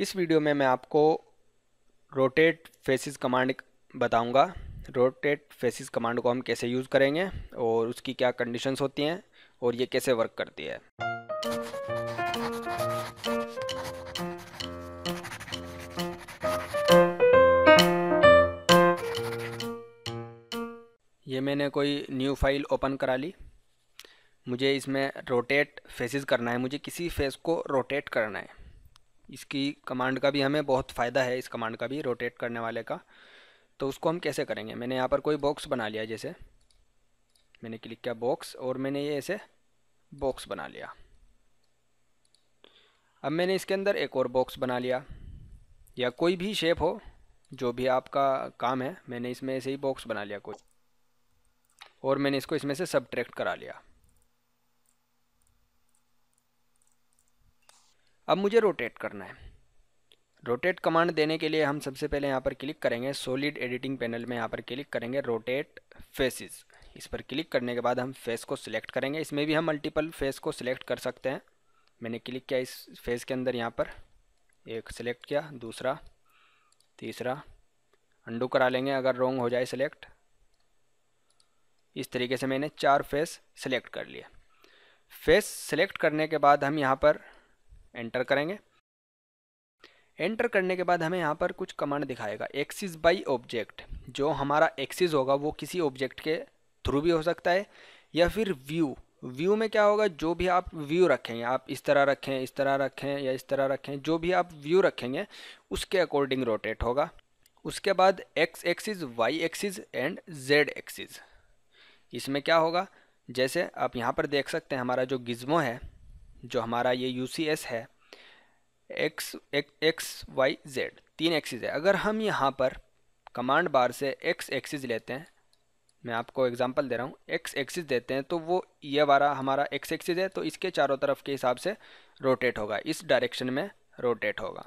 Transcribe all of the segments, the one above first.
इस वीडियो में मैं आपको रोटेट फेसिस कमांड बताऊंगा रोटेट फेसिस कमांड को हम कैसे यूज़ करेंगे और उसकी क्या कंडीशंस होती हैं और ये कैसे वर्क करती है ये मैंने कोई न्यू फाइल ओपन करा ली मुझे इसमें रोटेट फेसिस करना है मुझे किसी फेस को रोटेट करना है इसकी कमांड का भी हमें बहुत फ़ायदा है इस कमांड का भी रोटेट करने वाले का तो उसको हम कैसे करेंगे मैंने यहाँ पर कोई बॉक्स बना लिया जैसे मैंने क्लिक किया बॉक्स और मैंने ये ऐसे बॉक्स बना लिया अब मैंने इसके अंदर एक और बॉक्स बना लिया या कोई भी शेप हो जो भी आपका काम है मैंने इसमें ऐसे ही बॉक्स बना लिया कोई और मैंने इसको इसमें से सब करा लिया अब मुझे रोटेट करना है रोटेट कमांड देने के लिए हम सबसे पहले यहाँ पर क्लिक करेंगे सॉलिड एडिटिंग पैनल में यहाँ पर क्लिक करेंगे रोटेट फेसेस इस पर क्लिक करने के बाद हम फेस को सिलेक्ट करेंगे इसमें भी हम मल्टीपल फेस को सिलेक्ट कर सकते हैं मैंने क्लिक किया इस फेस के अंदर यहाँ पर एक सिलेक्ट किया दूसरा तीसरा अंडू करा लेंगे अगर रोंग हो जाए सिलेक्ट इस तरीके से मैंने चार फेस सिलेक्ट कर लिए फेस सिलेक्ट करने के बाद हम यहाँ पर एंटर करेंगे एंटर करने के बाद हमें यहाँ पर कुछ कमांड दिखाएगा एक्सिस बाई ऑब्जेक्ट जो हमारा एक्सिस होगा वो किसी ऑब्जेक्ट के थ्रू भी हो सकता है या फिर व्यू व्यू में क्या होगा जो भी आप व्यू रखेंगे आप इस तरह रखें इस तरह रखें या इस तरह रखें जो भी आप व्यू रखेंगे उसके अकॉर्डिंग रोटेट होगा उसके बाद X axis Y axis and Z axis इसमें क्या होगा जैसे आप यहाँ पर देख सकते हैं हमारा जो गिज्मो है जो हमारा ये यू सी एस है एक्स एक, एक्स वाई जेड तीन एक्सिस है अगर हम यहाँ पर कमांड बार से एक्स एक्सिस लेते हैं मैं आपको एग्जांपल दे रहा हूँ एक्स एक्सिस देते हैं तो वो ये वाला हमारा एक्स एक्सिस है तो इसके चारों तरफ के हिसाब से रोटेट होगा इस डायरेक्शन में रोटेट होगा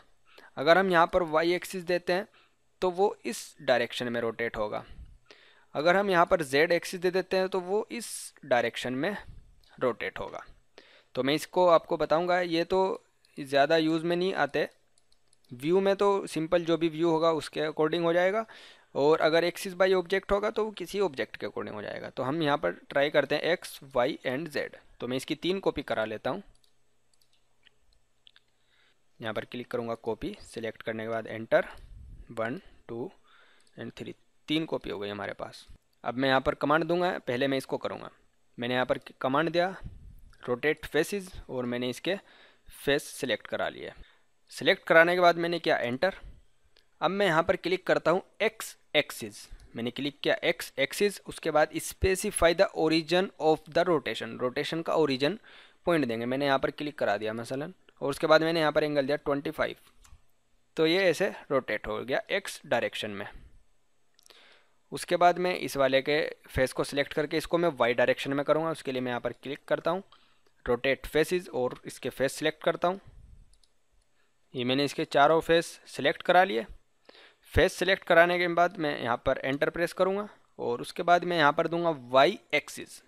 अगर हम यहाँ पर वाई एक्सिस देते हैं तो वो इस डायरेक्शन में रोटेट होगा अगर हम यहाँ पर जेड एक्सिस दे देते हैं तो वो इस डायरेक्शन में रोटेट होगा तो मैं इसको आपको बताऊंगा ये तो ज़्यादा यूज़ में नहीं आते व्यू में तो सिंपल जो भी व्यू होगा उसके अकॉर्डिंग हो जाएगा और अगर एक्सिस बाई ऑब्जेक्ट होगा तो वो किसी ऑब्जेक्ट के अकॉर्डिंग हो जाएगा तो हम यहाँ पर ट्राई करते हैं एक्स वाई एंड जेड तो मैं इसकी तीन कॉपी करा लेता हूँ यहाँ पर क्लिक करूँगा कॉपी सेलेक्ट करने के बाद enter one two and three तीन कॉपी हो गई हमारे पास अब मैं यहाँ पर कमांड दूंगा पहले मैं इसको करूँगा मैंने यहाँ पर कमांड दिया रोटेट फेसिस और मैंने इसके फेस सिलेक्ट करा लिए सिलेक्ट कराने के बाद मैंने किया एंटर अब मैं यहाँ पर क्लिक करता हूँ एक्स एक्सिस मैंने क्लिक किया एक्स एक्सिस उसके बाद specify the origin of the rotation rotation का ओरिजन पॉइंट देंगे मैंने यहाँ पर क्लिक करा दिया मसलन और उसके बाद मैंने यहाँ पर एंगल दिया ट्वेंटी फाइव तो ये ऐसे रोटेट हो गया एक्स डायरेक्शन में उसके बाद मैं इस वाले के फेस को सिलेक्ट करके इसको मैं वाई डायरेक्शन में करूँगा उसके लिए मैं यहाँ पर क्लिक करता हूँ रोटेट फेसेस और इसके फेस सिलेक्ट करता हूँ ये मैंने इसके चारों फेस सिलेक्ट करा लिए फेस सिलेक्ट कराने के बाद मैं यहाँ पर एंटर प्रेस करूँगा और उसके बाद मैं यहाँ पर दूंगा वाई एक्सिस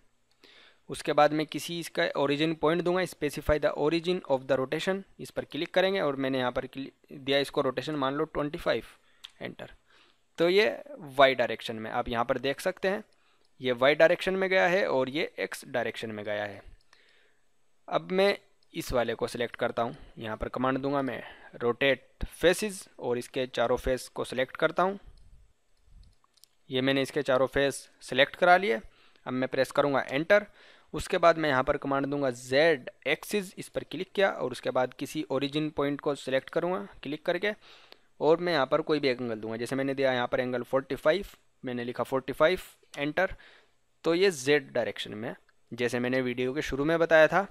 उसके बाद मैं किसी इसका ओरिजिन पॉइंट दूंगा specify the origin of the rotation इस पर क्लिक करेंगे और मैंने यहाँ पर दिया इसको रोटेशन मान लो ट्वेंटी फाइव एंटर तो ये वाई डायरेक्शन में आप यहाँ पर देख सकते हैं ये वाई डायरेक्शन में गया है और ये एक्स डायरेक्शन में गया है अब मैं इस वाले को सिलेक्ट करता हूँ यहाँ पर कमांड दूंगा मैं रोटेट फेसिस और इसके चारों फेस को सिलेक्ट करता हूँ ये मैंने इसके चारों फेस सिलेक्ट करा लिए अब मैं प्रेस करूँगा एंटर उसके बाद मैं यहाँ पर कमांड दूंगा Z एक्सिस इस पर क्लिक किया और उसके बाद किसी ओरिजिन पॉइंट को सिलेक्ट करूँगा क्लिक करके और मैं यहाँ पर कोई भी एंगल दूंगा जैसे मैंने दिया यहाँ पर एंगल 45 मैंने लिखा 45 एंटर तो ये Z डायरेक्शन में जैसे मैंने वीडियो के शुरू में बताया था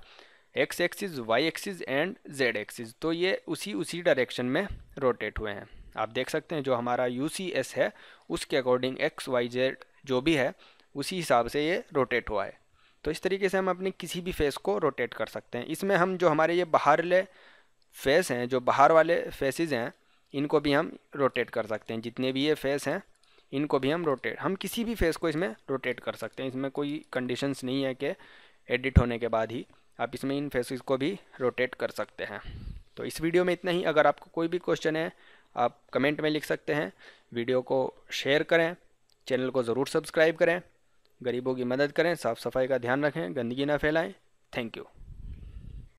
X axis Y axis and Z axis तो ये उसी उसी डायरेक्शन में रोटेट हुए हैं आप देख सकते हैं जो हमारा यू है उसके अकॉर्डिंग एक्स वाई जेड जो भी है उसी हिसाब से ये रोटेट हुआ है तो इस तरीके से हम अपने किसी भी फेस को रोटेट कर सकते हैं इसमें हम जो हमारे ये बाहरले फेस हैं जो बाहर वाले फेसेस हैं इनको भी हम रोटेट कर सकते हैं जितने भी ये फेस हैं इनको भी हम रोटेट हम किसी भी फेस को इसमें रोटेट कर सकते हैं इसमें कोई कंडीशंस नहीं है कि एडिट होने के बाद ही आप इसमें इन फेसिस को भी रोटेट कर सकते हैं तो इस वीडियो में इतना ही अगर आपको कोई भी क्वेश्चन है आप कमेंट में लिख सकते हैं वीडियो को शेयर करें चैनल को ज़रूर सब्सक्राइब करें गरीबों की मदद करें साफ़ सफाई का ध्यान रखें गंदगी ना फैलाएं थैंक यू